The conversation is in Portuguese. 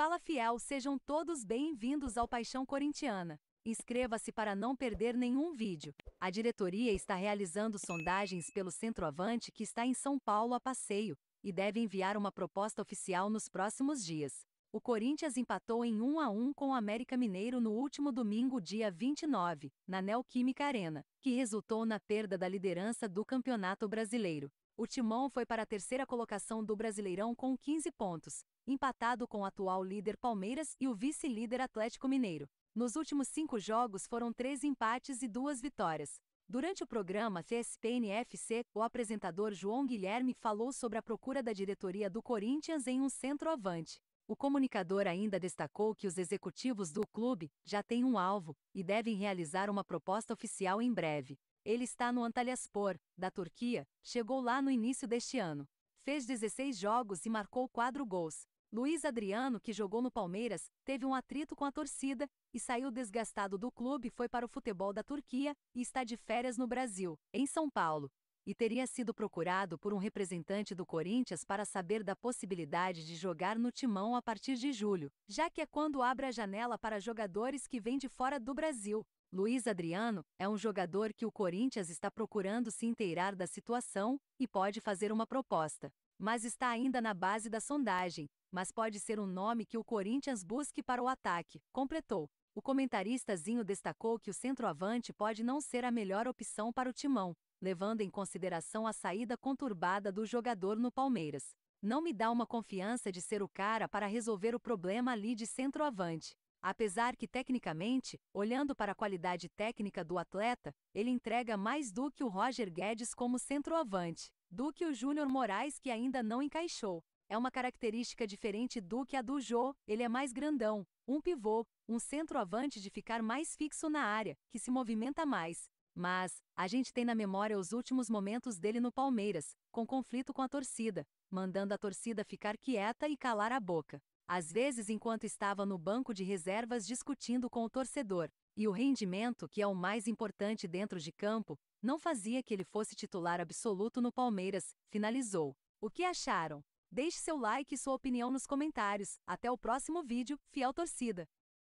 Fala fiel, sejam todos bem-vindos ao Paixão Corintiana. Inscreva-se para não perder nenhum vídeo. A diretoria está realizando sondagens pelo centroavante que está em São Paulo a passeio e deve enviar uma proposta oficial nos próximos dias o Corinthians empatou em 1 a 1 com o América Mineiro no último domingo, dia 29, na Neoquímica Arena, que resultou na perda da liderança do Campeonato Brasileiro. O Timão foi para a terceira colocação do Brasileirão com 15 pontos, empatado com o atual líder Palmeiras e o vice-líder Atlético Mineiro. Nos últimos cinco jogos foram três empates e duas vitórias. Durante o programa CSPNFC, o apresentador João Guilherme falou sobre a procura da diretoria do Corinthians em um centroavante. O comunicador ainda destacou que os executivos do clube já têm um alvo e devem realizar uma proposta oficial em breve. Ele está no Antalyaspor, da Turquia, chegou lá no início deste ano. Fez 16 jogos e marcou 4 gols. Luiz Adriano, que jogou no Palmeiras, teve um atrito com a torcida e saiu desgastado do clube, foi para o futebol da Turquia e está de férias no Brasil, em São Paulo e teria sido procurado por um representante do Corinthians para saber da possibilidade de jogar no timão a partir de julho, já que é quando abre a janela para jogadores que vêm de fora do Brasil. Luiz Adriano é um jogador que o Corinthians está procurando se inteirar da situação e pode fazer uma proposta, mas está ainda na base da sondagem, mas pode ser um nome que o Corinthians busque para o ataque, completou. O comentaristazinho destacou que o centroavante pode não ser a melhor opção para o timão, levando em consideração a saída conturbada do jogador no Palmeiras. Não me dá uma confiança de ser o cara para resolver o problema ali de centroavante. Apesar que tecnicamente, olhando para a qualidade técnica do atleta, ele entrega mais do que o Roger Guedes como centroavante, do que o Júnior Moraes que ainda não encaixou é uma característica diferente do que a do Jô, ele é mais grandão, um pivô, um centroavante de ficar mais fixo na área, que se movimenta mais. Mas, a gente tem na memória os últimos momentos dele no Palmeiras, com conflito com a torcida, mandando a torcida ficar quieta e calar a boca. Às vezes, enquanto estava no banco de reservas discutindo com o torcedor, e o rendimento, que é o mais importante dentro de campo, não fazia que ele fosse titular absoluto no Palmeiras, finalizou. O que acharam? Deixe seu like e sua opinião nos comentários. Até o próximo vídeo, fiel torcida!